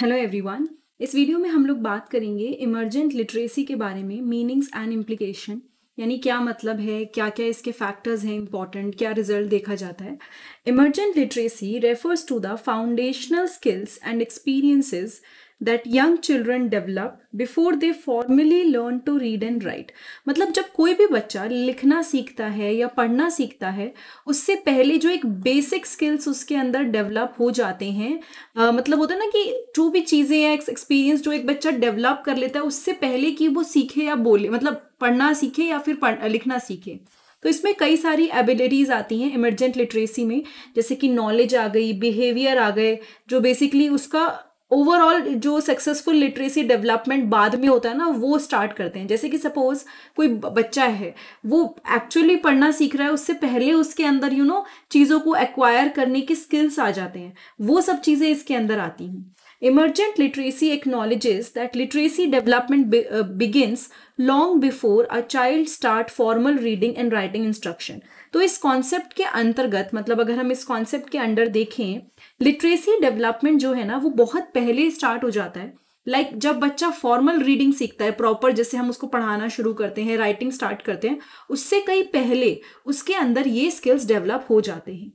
Hello everyone इस video में हम लोग बात करेंगे इमरजेंट लिटरेसी के बारे में मीनिंग्स एंड इम्प्लीकेशन यानी क्या मतलब है क्या क्या इसके फैक्टर्स हैं इम्पॉर्टेंट क्या रिजल्ट देखा जाता है emergent literacy refers to the foundational skills and experiences that young children develop before they formally learn to read and write मतलब जब कोई भी बच्चा लिखना सीखता है या पढ़ना सीखता है उससे पहले जो एक बेसिक स्किल्स उसके अंदर डेवलप हो जाते हैं uh, मतलब होता है ना कि जो भी चीज़ें या एक्सपीरियंस जो एक बच्चा डेवलप कर लेता है उससे पहले कि वो सीखे या बोले मतलब पढ़ना सीखे या फिर पढ़, लिखना सीखे तो इसमें कई सारी एबिलिटीज़ आती हैं इमरजेंट लिटरेसी में जैसे कि नॉलेज आ गई बिहेवियर आ गए जो बेसिकली उसका ओवरऑल जो सक्सेसफुल लिटरेसी डेवलपमेंट बाद में होता है ना वो स्टार्ट करते हैं जैसे कि सपोज कोई बच्चा है वो एक्चुअली पढ़ना सीख रहा है उससे पहले उसके अंदर यू नो चीज़ों को एक्वायर करने की स्किल्स आ जाते हैं वो सब चीज़ें इसके अंदर आती हैं emergent literacy acknowledges that literacy development begins long before a child start formal reading and writing instruction तो इस कॉन्सेप्ट के अंतर्गत मतलब अगर हम इस कॉन्सेप्ट के अंडर देखें लिटरेसी डेवलपमेंट जो है ना वो बहुत पहले स्टार्ट हो जाता है लाइक like, जब बच्चा फॉर्मल रीडिंग सीखता है प्रॉपर जैसे हम उसको पढ़ाना शुरू करते हैं राइटिंग स्टार्ट करते हैं उससे कई पहले उसके अंदर ये स्किल्स डेवलप हो जाते हैं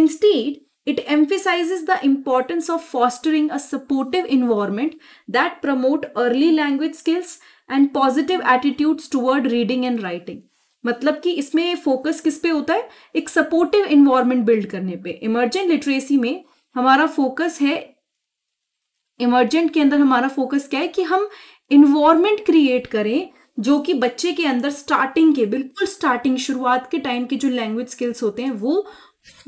instead it emphasises the importance of fostering a supportive environment that promote early language skills and positive attitudes toward reading and writing मतलब कि इसमें फोकस किस पे होता है एक सपोर्टिव इन्वायरमेंट बिल्ड करने पे इमर्जेंट लिटरेसी में हमारा फोकस है इमर्जेंट के अंदर हमारा फोकस क्या है कि हम इन्वायरमेंट क्रिएट करें जो कि बच्चे के अंदर स्टार्टिंग के बिल्कुल स्टार्टिंग शुरुआत के टाइम के जो लैंग्वेज स्किल्स होते हैं वो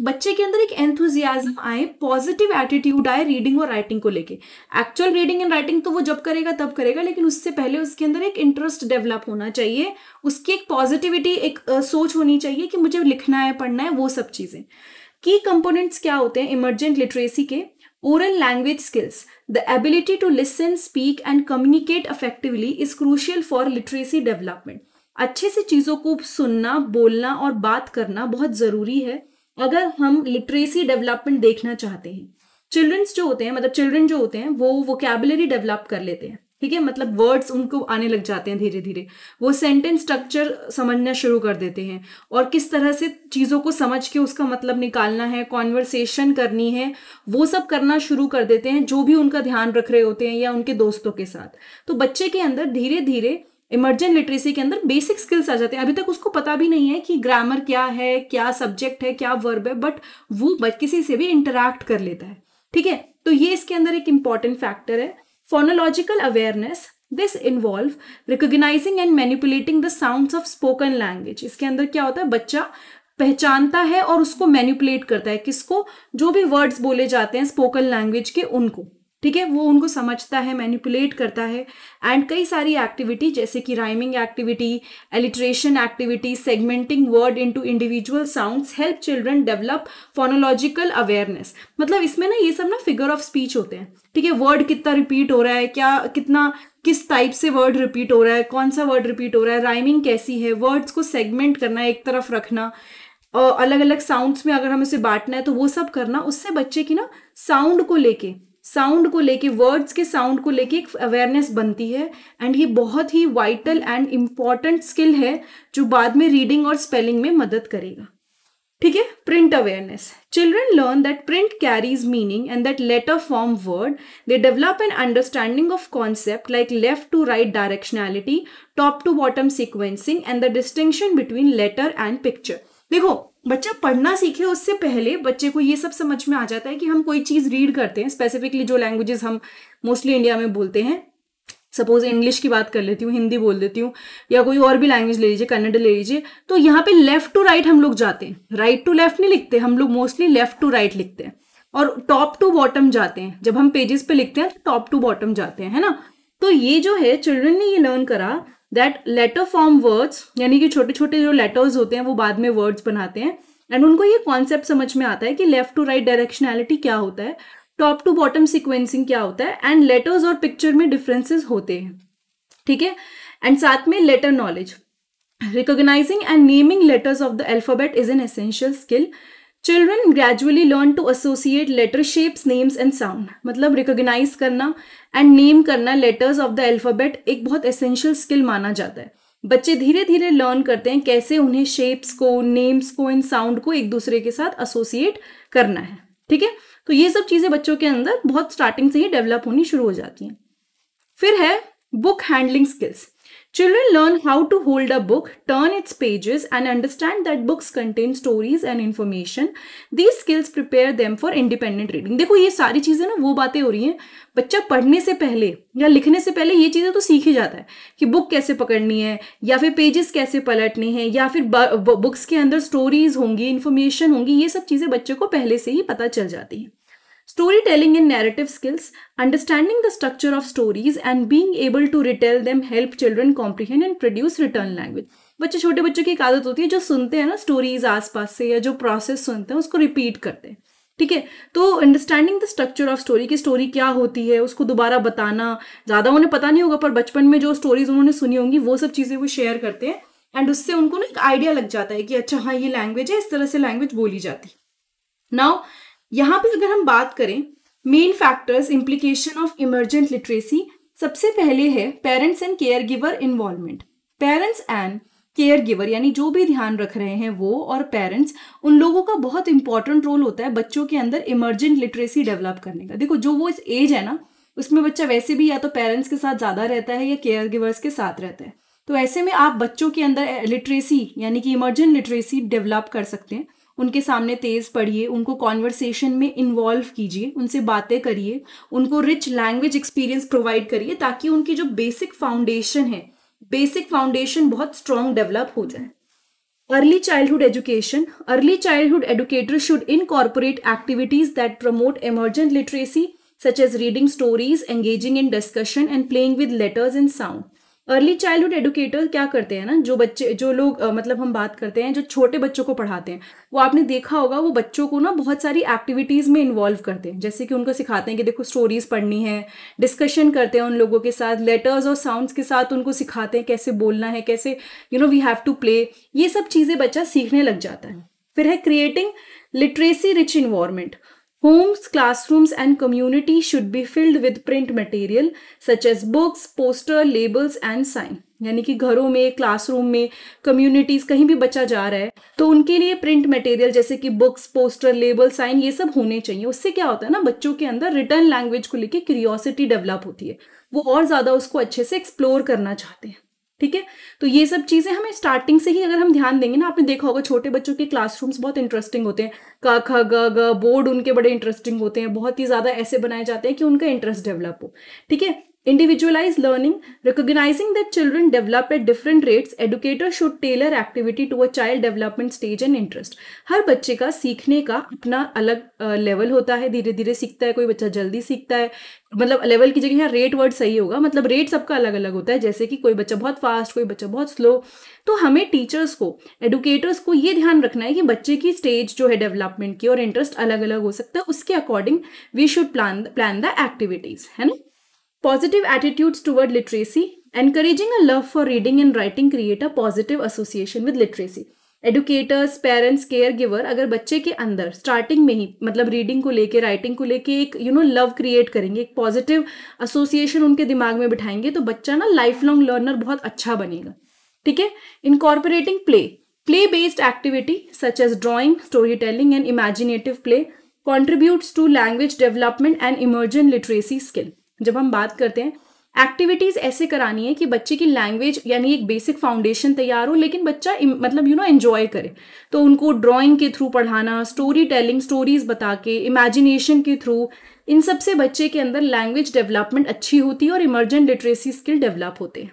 बच्चे के अंदर एक एंथुजियाजम आए पॉजिटिव एटीट्यूड आए रीडिंग और राइटिंग को लेके एक्चुअल रीडिंग एंड राइटिंग तो वो जब करेगा तब करेगा लेकिन उससे पहले उसके अंदर एक इंटरेस्ट डेवलप होना चाहिए उसकी एक पॉजिटिविटी एक आ, सोच होनी चाहिए कि मुझे लिखना है पढ़ना है वो सब चीज़ें की कंपोनेंट्स क्या होते हैं इमरजेंट लिटरेसी के oral language skills the ability to listen speak and communicate effectively is crucial for literacy development अच्छे से चीज़ों को सुनना बोलना और बात करना बहुत ज़रूरी है अगर हम लिटरेसी डेवलपमेंट देखना चाहते हैं चिल्ड्रंस जो होते हैं मतलब चिल्ड्रन जो होते हैं वो वोकेबलरी डेवलप कर लेते हैं ठीक है मतलब वर्ड्स उनको आने लग जाते हैं धीरे धीरे वो सेंटेंस स्ट्रक्चर समझना शुरू कर देते हैं और किस तरह से चीज़ों को समझ के उसका मतलब निकालना है कॉन्वर्सेशन करनी है वो सब करना शुरू कर देते हैं जो भी उनका ध्यान रख रहे होते हैं या उनके दोस्तों के साथ तो बच्चे के अंदर धीरे धीरे इमर्जेंट लिटरेसी के अंदर बेसिक स्किल्स आ जाते हैं अभी तक उसको पता भी नहीं है कि ग्रामर क्या है क्या सब्जेक्ट है क्या वर्ब है बट वो किसी से भी इंटरेक्ट कर लेता है ठीक है तो ये इसके अंदर एक इंपॉर्टेंट फैक्टर है phonological awareness this involve recognizing and manipulating the sound of spoken language इसके अंदर क्या होता है बच्चा पहचानता है और उसको मैनिपुलेट करता है किसको जो भी वर्ड्स बोले जाते हैं स्पोकन लैंग्वेज के उनको ठीक है वो उनको समझता है मैनिपुलेट करता है एंड कई सारी एक्टिविटी जैसे कि rhyming activity alliteration activity segmenting word into individual sounds help children develop phonological awareness मतलब इसमें ना ये सब ना फिगर ऑफ स्पीच होते हैं ठीक है वर्ड कितना रिपीट हो रहा है क्या कितना किस टाइप से वर्ड रिपीट हो रहा है कौन सा वर्ड रिपीट हो रहा है राइमिंग कैसी है वर्ड्स को सेगमेंट करना एक तरफ रखना और अलग अलग साउंड्स में अगर हम उसे बांटना है तो वो सब करना उससे बच्चे की ना साउंड को लेके साउंड को लेके वर्ड्स के साउंड को लेके एक अवेयरनेस बनती है एंड ये बहुत ही वाइटल एंड इम्पॉर्टेंट स्किल है जो बाद में रीडिंग और स्पेलिंग में मदद करेगा ठीक है print awareness children learn that print carries meaning and that letter form word they develop an understanding of concept like left to right directionality top to bottom sequencing and the distinction between letter and picture देखो बच्चा पढ़ना सीखे उससे पहले बच्चे को ये सब समझ में आ जाता है कि हम कोई चीज़ रीड करते हैं स्पेसिफिकली जो लैंग्वेजेस हम मोस्टली इंडिया में बोलते हैं सपोज इंग्लिश की बात कर लेती हूँ हिंदी बोल देती हूँ या कोई और भी लैंग्वेज ले लीजिए कन्नड़ ले लीजिए तो यहाँ पे लेफ्ट टू राइट हम लोग जाते हैं राइट टू लेफ्ट नहीं लिखते हम लोग मोस्टली लेफ्ट टू राइट लिखते हैं और टॉप टू बॉटम जाते हैं जब हम पेजेस पे लिखते हैं तो टॉप टू बॉटम जाते हैं है ना तो ये जो है चिल्ड्रन ने ये लर्न करा दैट लेटर फॉर्म वर्ड्स यानी कि छोटे छोटे जो लेटर्स होते हैं वो बाद में वर्ड्स बनाते हैं एंड उनको ये कॉन्सेप्ट समझ में आता है कि लेफ्ट टू राइट डायरेक्शनैलिटी क्या होता है टॉप टू बॉटम सिक्वेंसिंग क्या होता है एंड लेटर्स और पिक्चर में डिफरेंसेस होते हैं ठीक है एंड साथ में letter knowledge recognizing and naming letters of the alphabet is an essential skill children gradually learn to associate letter shapes names and sound मतलब रिकोगनाइज करना एंड नेम करना लेटर्स ऑफ द एल्फाबेट एक बहुत essential skill माना जाता है बच्चे धीरे धीरे लर्न करते हैं कैसे उन्हें शेप्स को नेम्स को इन साउंड को एक दूसरे के साथ एसोसिएट करना है ठीक है तो ये सब चीज़ें बच्चों के अंदर बहुत स्टार्टिंग से ही डेवलप होनी शुरू हो जाती हैं फिर है book handling skills Children learn how to hold a book, turn its pages and understand that books contain stories and information. These skills prepare them for independent reading. देखो ये सारी चीज़ें ना वो बातें हो रही हैं बच्चा पढ़ने से पहले या लिखने से पहले ये चीज़ें तो सीख ही जाता है कि बुक कैसे पकड़नी है या फिर पेजेस कैसे पलटने हैं या फिर बुक्स के अंदर स्टोरीज होंगी इन्फॉर्मेशन होंगी ये सब चीज़ें बच्चे को पहले से ही पता चल जाती हैं telling in narrative skills, understanding the structure of stories and being able to retell them help children comprehend and produce written language. बच्चे छोटे बच्चों की एक आदत होती है जो सुनते हैं ना स्टोरीज आसपास से या जो प्रोसेस सुनते हैं उसको रिपीट करते हैं ठीक है तो understanding the structure of story की स्टोरी क्या होती है उसको दोबारा बताना ज़्यादा उन्हें पता नहीं होगा पर बचपन में जो स्टोरीज उन्होंने सुनी होंगी वो सब चीज़ें वो शेयर करते हैं एंड उससे उनको ना एक आइडिया लग जाता है कि अच्छा हाँ ये लैंग्वेज है इस तरह से लैंग्वेज बोली जाती नाउ यहाँ पे अगर हम बात करें main factors implication of emergent literacy सबसे पहले है parents and caregiver involvement parents and caregiver यानी जो भी ध्यान रख रहे हैं वो और पेरेंट्स उन लोगों का बहुत इंपॉर्टेंट रोल होता है बच्चों के अंदर इमरजेंट लिटरेसी डेवलप करने का देखो जो वो इस एज है ना उसमें बच्चा वैसे भी या तो पेरेंट्स के साथ ज़्यादा रहता है या केयर गिवर्स के साथ रहता है तो ऐसे में आप बच्चों के अंदर लिटरेसी यानी कि इमरजेंट लिटरेसी डेवलप कर सकते हैं उनके सामने तेज पढ़िए उनको कॉन्वर्सेशन में इन्वॉल्व कीजिए उनसे बातें करिए उनको रिच लैंग्वेज एक्सपीरियंस प्रोवाइड करिए ताकि उनकी जो बेसिक फाउंडेशन है बेसिक फाउंडेशन बहुत स्ट्रांग डेवलप हो जाए early childhood education early childhood educator should in activities that promote emergent literacy such as reading stories engaging in discussion and playing with letters in sound early childhood educator क्या करते हैं ना जो बच्चे जो लोग मतलब हम बात करते हैं जो छोटे बच्चों को पढ़ाते हैं वो आपने देखा होगा वो बच्चों को ना बहुत सारी एक्टिविटीज़ में इन्वॉल्व करते हैं जैसे कि उनको सिखाते हैं कि देखो स्टोरीज़ पढ़नी है डिस्कशन करते हैं उन लोगों के साथ लेटर्स और साउंड्स के साथ उनको सिखाते हैं कैसे बोलना है कैसे you know we have to play ये सब चीज़ें बच्चा सीखने लग जाता है हम्म। फिर है creating literacy rich environment Homes, classrooms, and community should be filled with print material such as books, poster, labels, and sign. यानी कि घरों में क्लासरूम में कम्युनिटीज कहीं भी बच्चा जा रहा है तो उनके लिए प्रिंट मटेरियल जैसे कि बुक्स पोस्टर लेबल साइन ये सब होने चाहिए उससे क्या होता है ना बच्चों के अंदर रिटर्न लैंग्वेज को लेके क्यूरियोसिटी डेवलप होती है वो और ज़्यादा उसको अच्छे से एक्सप्लोर करना चाहते हैं ठीक है तो ये सब चीज़ें हमें स्टार्टिंग से ही अगर हम ध्यान देंगे ना आपने देखा होगा छोटे बच्चों के क्लासरूम्स बहुत इंटरेस्टिंग होते हैं क ख ग ग बोर्ड उनके बड़े इंटरेस्टिंग होते हैं बहुत ही ज़्यादा ऐसे बनाए जाते हैं कि उनका इंटरेस्ट डेवलप हो ठीक है Individualized learning, recognizing that children develop at different rates, educator should tailor activity to a child development stage and interest. हर बच्चे का सीखने का अपना अलग लेवल होता है धीरे धीरे सीखता है कोई बच्चा जल्दी सीखता है मतलब लेवल की जगह यहाँ रेट वर्ड सही होगा मतलब रेट सबका अलग अलग होता है जैसे कि कोई बच्चा बहुत फास्ट कोई बच्चा बहुत स्लो तो हमें टीचर्स को एडुकेटर्स को ये ध्यान रखना है कि बच्चे की स्टेज जो है डेवलपमेंट की और इंटरेस्ट अलग अलग हो सकता है उसके according we should plan plan the activities है ना Positive attitudes toward literacy, encouraging a love for reading and writing create a positive association with literacy. Educators parents caregiver अगर बच्चे के अंदर स्टार्टिंग में ही मतलब रीडिंग को लेके राइटिंग को लेके एक यू नो लव क्रिएट करेंगे एक पॉजिटिव एसोसिएशन उनके दिमाग में बिठाएंगे तो बच्चा ना लाइफ लॉन्ग लर्नर बहुत अच्छा बनेगा ठीक है incorporating play play based activity such as drawing storytelling and imaginative play contributes to language development and emergent literacy skill जब हम बात करते हैं एक्टिविटीज़ ऐसे करानी है कि बच्चे की लैंग्वेज यानी एक बेसिक फाउंडेशन तैयार हो लेकिन बच्चा मतलब यू नो एन्जॉय करे तो उनको ड्राइंग के थ्रू पढ़ाना स्टोरी टेलिंग स्टोरीज बता के इमेजिनेशन के थ्रू इन सब से बच्चे के अंदर लैंग्वेज डेवलपमेंट अच्छी होती है और इमर्जेंट लिटरेसी स्किल डेवलप होते हैं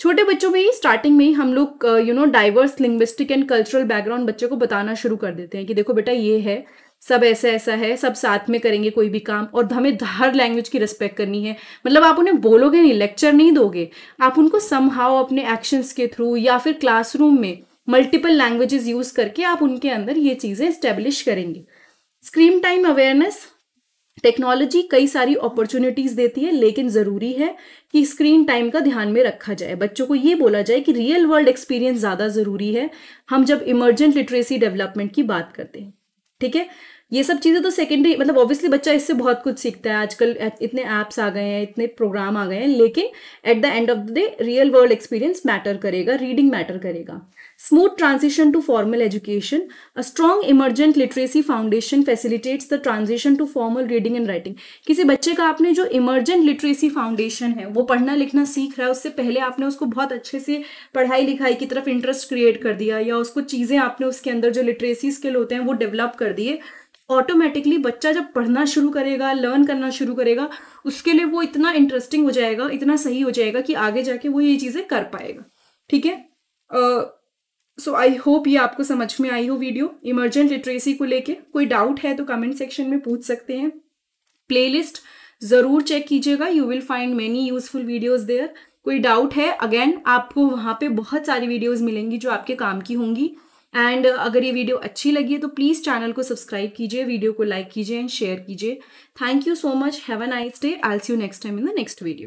छोटे बच्चों में ही स्टार्टिंग में ही हम लोग you know diverse linguistic and cultural background बच्चे को बताना शुरू कर देते हैं कि देखो बेटा ये है सब ऐसा ऐसा है सब साथ में करेंगे कोई भी काम और हमें हर लैंग्वेज की रिस्पेक्ट करनी है मतलब आप उन्हें बोलोगे नहीं लेक्चर नहीं दोगे आप उनको समहाव अपने एक्शंस के थ्रू या फिर क्लासरूम में मल्टीपल लैंग्वेजेस यूज करके आप उनके अंदर ये चीज़ें स्टेब्लिश करेंगे स्क्रीन टाइम अवेयरनेस टेक्नोलॉजी कई सारी अपॉर्चुनिटीज देती है लेकिन ज़रूरी है कि स्क्रीन टाइम का ध्यान में रखा जाए बच्चों को ये बोला जाए कि रियल वर्ल्ड एक्सपीरियंस ज़्यादा ज़रूरी है हम जब इमरजेंट लिटरेसी डेवलपमेंट की बात करते हैं ठीक है ये सब चीज़ें तो सेकेंडरी मतलब ऑब्वियसली बच्चा इससे बहुत कुछ सीखता है आजकल इतने ऐप्स आ गए हैं इतने प्रोग्राम आ गए हैं लेकिन at the end of the day real world experience matter करेगा रीडिंग मैटर करेगा smooth transition to formal education a strong emergent literacy foundation facilitates the transition to formal reading and writing किसी बच्चे का आपने जो इमरजेंट लिटरेसी फाउंडेशन है वो पढ़ना लिखना सीख रहा है उससे पहले आपने उसको बहुत अच्छे से पढ़ाई लिखाई की तरफ इंटरेस्ट क्रिएट कर दिया या उसको चीज़ें आपने उसके अंदर जो लिटरेसी स्किल होते हैं वो डेवलप कर दिए ऑटोमेटिकली बच्चा जब पढ़ना शुरू करेगा लर्न करना शुरू करेगा उसके लिए वो इतना इंटरेस्टिंग हो जाएगा इतना सही हो जाएगा कि आगे जाके वो ये चीज़ें कर पाएगा ठीक है सो आई होप ये आपको समझ में आई हो वीडियो इमरजेंट लिटरेसी को लेके कोई डाउट है तो कमेंट सेक्शन में पूछ सकते हैं प्लेलिस्ट ज़रूर चेक कीजिएगा you will find many useful videos there कोई डाउट है अगेन आपको वहाँ पे बहुत सारी वीडियोज़ मिलेंगी जो आपके काम की होंगी एंड uh, अगर ये वीडियो अच्छी लगी है तो प्लीज़ चैनल को सब्सक्राइब कीजिए वीडियो को लाइक कीजिए एंड शेयर कीजिए thank you so much have a nice day I see you next time in the next video